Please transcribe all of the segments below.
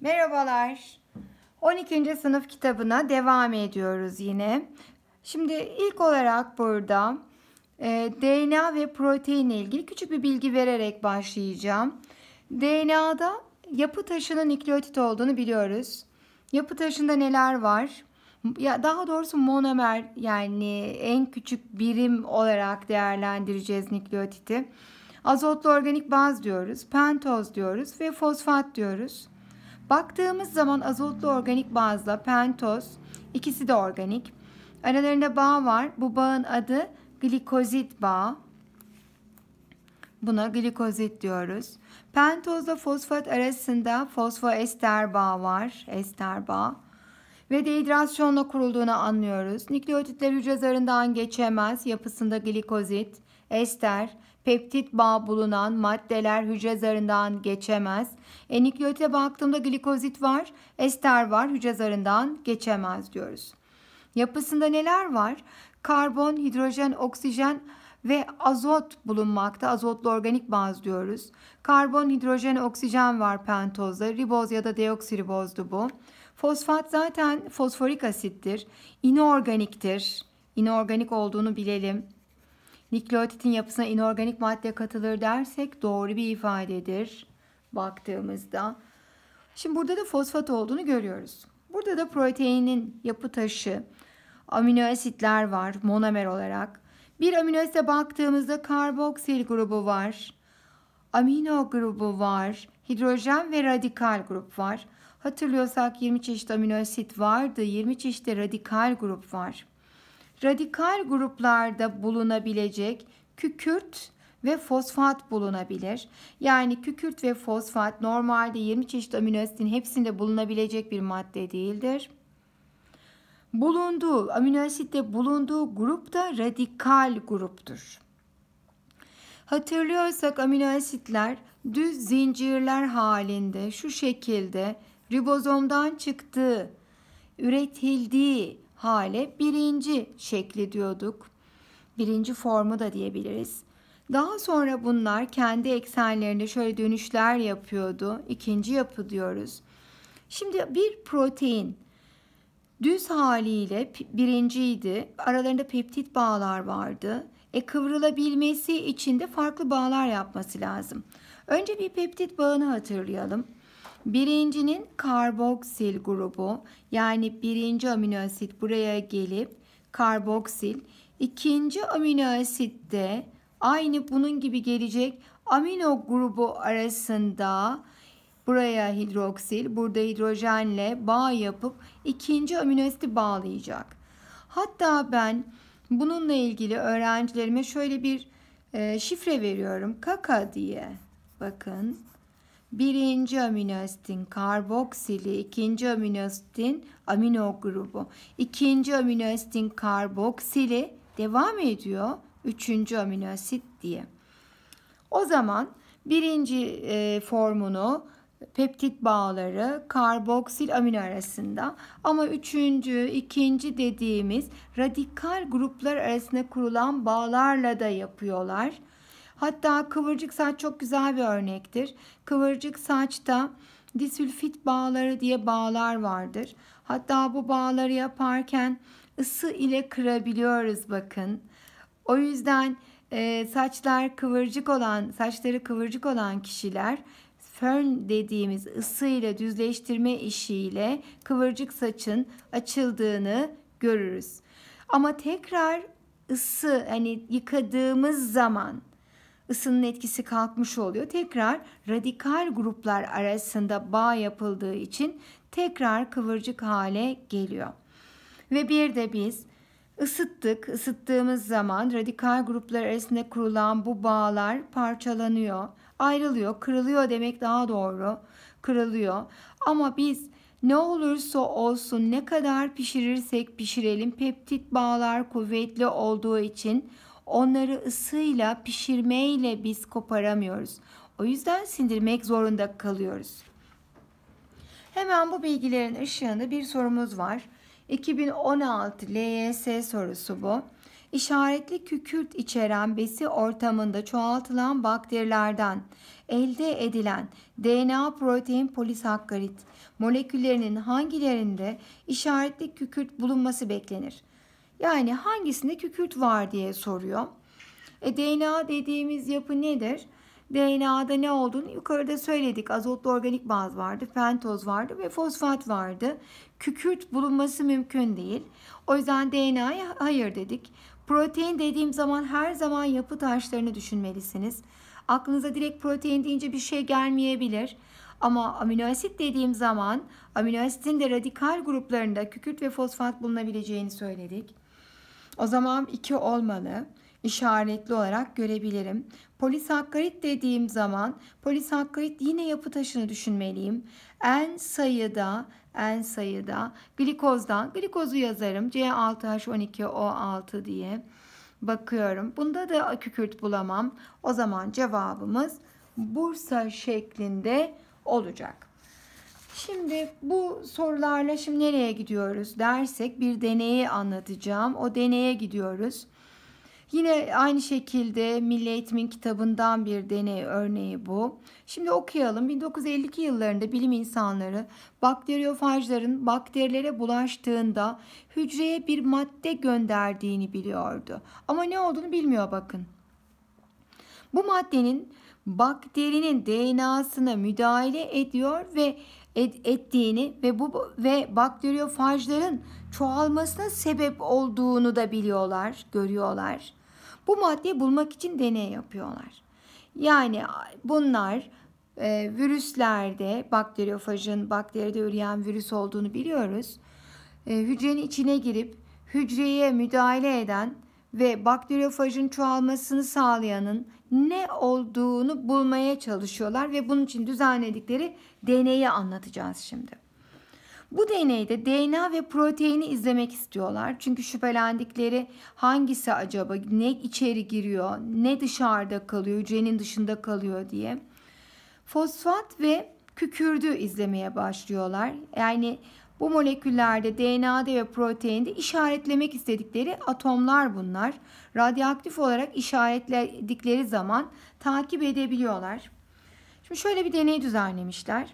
Merhabalar. 12. sınıf kitabına devam ediyoruz yine. Şimdi ilk olarak burada e, DNA ve proteinle ilgili küçük bir bilgi vererek başlayacağım. DNA'da yapı taşının nükleotit olduğunu biliyoruz. Yapı taşında neler var? Ya daha doğrusu monomer yani en küçük birim olarak değerlendireceğiz nükleotiti. Azotlu organik baz diyoruz, pentoz diyoruz ve fosfat diyoruz. Baktığımız zaman azotlu organik bazla pentoz ikisi de organik. Aralarında bağ var. Bu bağın adı glikozit bağı. Buna glikozit diyoruz. Pentozla fosfat arasında fosfoester bağı var. Ester bağı. Ve dehidrasyonla kurulduğunu anlıyoruz. Nükleotitler hücre zarından geçemez. Yapısında glikozit ester, peptit bağ bulunan maddeler hücre zarından geçemez. Enikliyote baktığımda glikozit var, ester var, hücre zarından geçemez diyoruz. Yapısında neler var? Karbon, hidrojen, oksijen ve azot bulunmakta. Azotlu organik baz diyoruz. Karbon, hidrojen, oksijen var pentozda. Riboz ya da deoksiribozdu bu. Fosfat zaten fosforik asittir. İnorganiktir. İnorganik olduğunu bilelim. Nükleotitin yapısına inorganik madde katılır dersek doğru bir ifadedir baktığımızda. Şimdi burada da fosfat olduğunu görüyoruz. Burada da proteinin yapı taşı, amino asitler var monomer olarak. Bir amino asite baktığımızda karboksil grubu var, amino grubu var, hidrojen ve radikal grup var. Hatırlıyorsak 20 çeşit amino asit vardı, 20 çeşit de radikal grup var radikal gruplarda bulunabilecek kükürt ve fosfat bulunabilir. Yani kükürt ve fosfat normalde 20 çeşit amino asitin hepsinde bulunabilecek bir madde değildir. Bulunduğu amino asitte bulunduğu grup da radikal gruptur. Hatırlıyorsak amino asitler düz zincirler halinde şu şekilde ribozomdan çıktığı, üretildiği hale birinci şekli diyorduk. Birinci formu da diyebiliriz. Daha sonra bunlar kendi eksenlerinde şöyle dönüşler yapıyordu. İkinci yapı diyoruz. Şimdi bir protein düz haliyle birinciydi. Aralarında peptit bağlar vardı. E kıvrılabilmesi için de farklı bağlar yapması lazım. Önce bir peptit bağını hatırlayalım. Birincinin karboksil grubu yani birinci aminoasit buraya gelip karboksil. İkinci aminoasit de aynı bunun gibi gelecek amino grubu arasında buraya hidroksil, burada hidrojenle bağ yapıp ikinci aminoasiti bağlayacak. Hatta ben bununla ilgili öğrencilerime şöyle bir e, şifre veriyorum. Kaka diye. Bakın Birinci amino asitin karboksili, ikinci amino asitin amino grubu. İkinci amino asitin karboksili devam ediyor. Üçüncü amino asit diye. O zaman birinci e, formunu peptit bağları karboksil amino arasında ama üçüncü, ikinci dediğimiz radikal gruplar arasında kurulan bağlarla da yapıyorlar. Hatta kıvırcık saç çok güzel bir örnektir. Kıvırcık saçta disülfit bağları diye bağlar vardır. Hatta bu bağları yaparken ısı ile kırabiliyoruz bakın. O yüzden e, saçlar kıvırcık olan, saçları kıvırcık olan kişiler fön dediğimiz ısı ile düzleştirme işiyle kıvırcık saçın açıldığını görürüz. Ama tekrar ısı hani yıkadığımız zaman ısının etkisi kalkmış oluyor. Tekrar radikal gruplar arasında bağ yapıldığı için tekrar kıvırcık hale geliyor. Ve bir de biz ısıttık, ısıttığımız zaman radikal gruplar arasında kurulan bu bağlar parçalanıyor, ayrılıyor, kırılıyor demek daha doğru. Kırılıyor. Ama biz ne olursa olsun ne kadar pişirirsek pişirelim peptit bağlar kuvvetli olduğu için Onları ısıyla, pişirmeyle biz koparamıyoruz. O yüzden sindirmek zorunda kalıyoruz. Hemen bu bilgilerin ışığında bir sorumuz var. 2016 LYS sorusu bu. İşaretli kükürt içeren besi ortamında çoğaltılan bakterilerden elde edilen DNA protein polisakkarit moleküllerinin hangilerinde işaretli kükürt bulunması beklenir? Yani hangisinde kükürt var diye soruyor. E, DNA dediğimiz yapı nedir? DNA'da ne olduğunu yukarıda söyledik. Azotlu organik baz vardı, pentoz vardı ve fosfat vardı. Kükürt bulunması mümkün değil. O yüzden DNA'ya hayır dedik. Protein dediğim zaman her zaman yapı taşlarını düşünmelisiniz. Aklınıza direkt protein deyince bir şey gelmeyebilir. Ama amino asit dediğim zaman amino asitin de radikal gruplarında kükürt ve fosfat bulunabileceğini söyledik. O zaman 2 olmalı. işaretli olarak görebilirim. Polisakkarit dediğim zaman polisakkarit yine yapı taşını düşünmeliyim. En sayıda en sayıda glikozdan glikozu yazarım. C6H12O6 diye bakıyorum. Bunda da kükürt bulamam. O zaman cevabımız Bursa şeklinde olacak. Şimdi bu sorularla şimdi nereye gidiyoruz dersek bir deneyi anlatacağım. O deneye gidiyoruz. Yine aynı şekilde Milli Eğitim'in kitabından bir deney örneği bu. Şimdi okuyalım. 1952 yıllarında bilim insanları bakteriyofajların bakterilere bulaştığında hücreye bir madde gönderdiğini biliyordu. Ama ne olduğunu bilmiyor bakın. Bu maddenin bakterinin DNA'sına müdahale ediyor ve et, ettiğini ve bu ve bakteriyofajların çoğalmasına sebep olduğunu da biliyorlar, görüyorlar. Bu maddeyi bulmak için deney yapıyorlar. Yani bunlar e, virüslerde bakteriyofajın bakteride üreyen virüs olduğunu biliyoruz. E, hücrenin içine girip hücreye müdahale eden ve bakteriyofajın çoğalmasını sağlayanın ne olduğunu bulmaya çalışıyorlar ve bunun için düzenledikleri deneyi anlatacağız şimdi. Bu deneyde DNA ve proteini izlemek istiyorlar. Çünkü şüphelendikleri hangisi acaba ne içeri giriyor, ne dışarıda kalıyor, hücrenin dışında kalıyor diye. Fosfat ve kükürdü izlemeye başlıyorlar. Yani bu moleküllerde DNA'da ve proteinde işaretlemek istedikleri atomlar bunlar. Radyoaktif olarak işaretledikleri zaman takip edebiliyorlar. Şimdi şöyle bir deney düzenlemişler.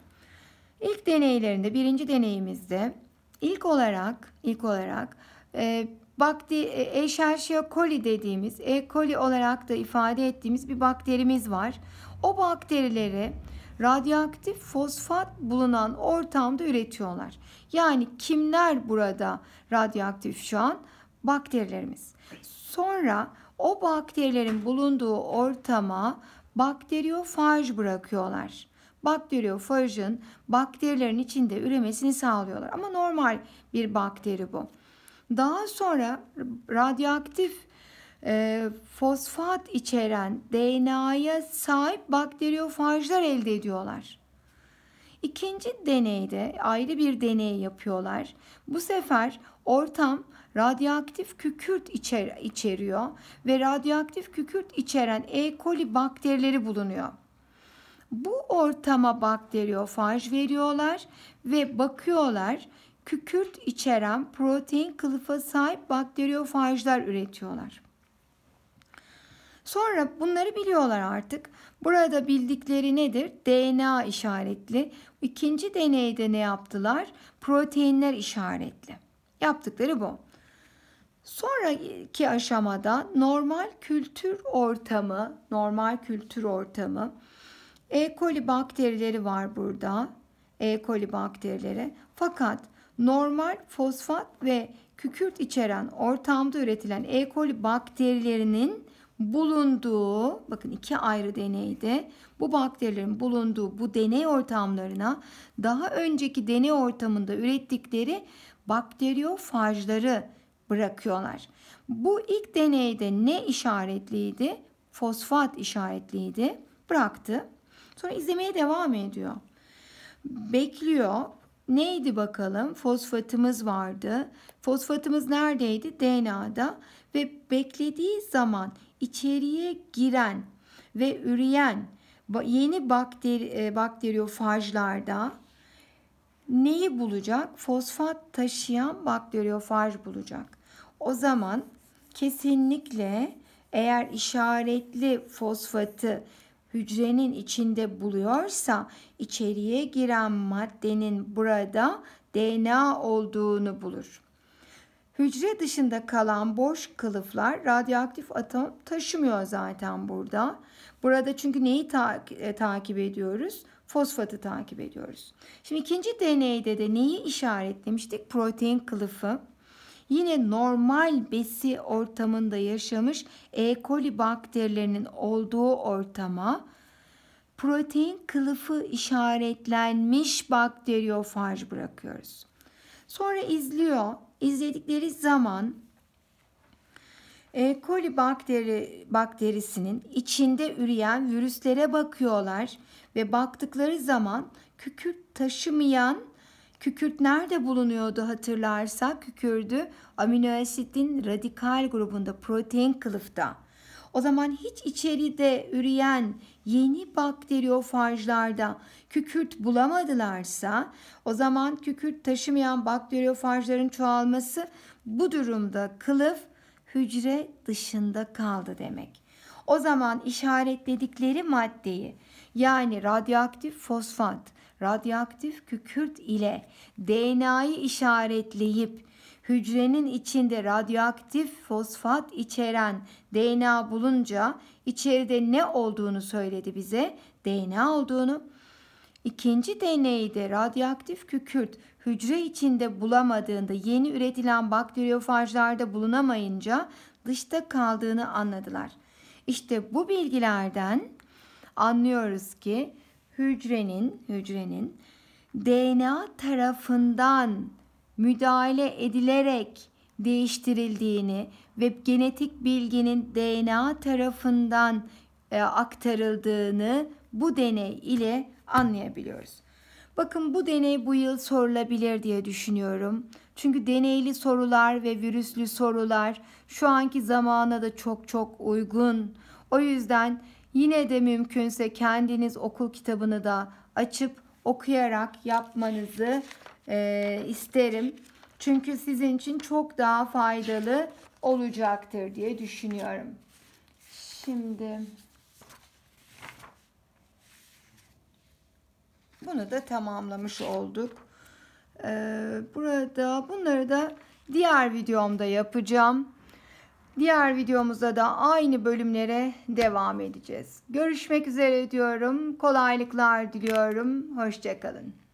İlk deneylerinde birinci deneyimizde İlk olarak, ilk olarak e, bakti Escherichia coli dediğimiz, E. coli olarak da ifade ettiğimiz bir bakterimiz var. O bakterileri radyoaktif fosfat bulunan ortamda üretiyorlar. Yani kimler burada radyoaktif şu an? Bakterilerimiz. Sonra o bakterilerin bulunduğu ortama bakteriyofaj bırakıyorlar bakteriyofajın bakterilerin içinde üremesini sağlıyorlar. Ama normal bir bakteri bu. Daha sonra radyoaktif e, fosfat içeren DNA'ya sahip bakteriyofajlar elde ediyorlar. İkinci deneyde ayrı bir deney yapıyorlar. Bu sefer ortam radyoaktif kükürt içer içeriyor ve radyoaktif kükürt içeren E. coli bakterileri bulunuyor. Bu ortama bakteriyofaj veriyorlar ve bakıyorlar kükürt içeren protein kılıfa sahip bakteriyofajlar üretiyorlar. Sonra bunları biliyorlar artık. Burada bildikleri nedir? DNA işaretli. İkinci deneyde ne yaptılar? Proteinler işaretli. Yaptıkları bu. Sonraki aşamada normal kültür ortamı, normal kültür ortamı e. coli bakterileri var burada. E. coli bakterileri. Fakat normal fosfat ve kükürt içeren ortamda üretilen E. coli bakterilerinin bulunduğu bakın iki ayrı deneyde bu bakterilerin bulunduğu bu deney ortamlarına daha önceki deney ortamında ürettikleri bakteriyofajları bırakıyorlar. Bu ilk deneyde ne işaretliydi? Fosfat işaretliydi. Bıraktı. Sonra izlemeye devam ediyor. Bekliyor. Neydi bakalım? Fosfatımız vardı. Fosfatımız neredeydi? DNA'da ve beklediği zaman içeriye giren ve üreyen yeni bakteri, e, bakteriyofajlarda neyi bulacak? Fosfat taşıyan bakteriyofaj bulacak. O zaman kesinlikle eğer işaretli fosfatı hücrenin içinde buluyorsa içeriye giren maddenin burada DNA olduğunu bulur. Hücre dışında kalan boş kılıflar radyoaktif atom taşımıyor zaten burada. Burada çünkü neyi ta e, takip ediyoruz? Fosfatı takip ediyoruz. Şimdi ikinci deneyde de neyi işaretlemiştik? Protein kılıfı. Yine normal besi ortamında yaşamış E. coli bakterilerinin olduğu ortama protein kılıfı işaretlenmiş bakteriyofaj bırakıyoruz. Sonra izliyor. İzledikleri zaman e. coli bakteri, bakterisinin içinde üreyen virüslere bakıyorlar ve baktıkları zaman kükürt taşımayan Kükürt nerede bulunuyordu hatırlarsa kükürdü aminoasitin radikal grubunda protein kılıfta. O zaman hiç içeride üreyen yeni bakteriyofajlarda kükürt bulamadılarsa o zaman kükürt taşımayan bakteriyofajların çoğalması bu durumda kılıf hücre dışında kaldı demek. O zaman işaretledikleri maddeyi yani radyoaktif fosfat radyoaktif kükürt ile DNA'yı işaretleyip hücrenin içinde radyoaktif fosfat içeren DNA bulunca içeride ne olduğunu söyledi bize. DNA olduğunu. İkinci deneyi de radyoaktif kükürt hücre içinde bulamadığında yeni üretilen bakteriyofajlarda bulunamayınca dışta kaldığını anladılar. İşte bu bilgilerden anlıyoruz ki hücrenin hücrenin DNA tarafından müdahale edilerek değiştirildiğini ve genetik bilginin DNA tarafından e, aktarıldığını bu deney ile anlayabiliyoruz. Bakın bu deney bu yıl sorulabilir diye düşünüyorum. Çünkü deneyli sorular ve virüslü sorular şu anki zamana da çok çok uygun. O yüzden Yine de mümkünse kendiniz okul kitabını da açıp okuyarak yapmanızı e, isterim. Çünkü sizin için çok daha faydalı olacaktır diye düşünüyorum. Şimdi bunu da tamamlamış olduk. Ee, burada bunları da diğer videomda yapacağım. Diğer videomuzda da aynı bölümlere devam edeceğiz. Görüşmek üzere diyorum. Kolaylıklar diliyorum. Hoşçakalın.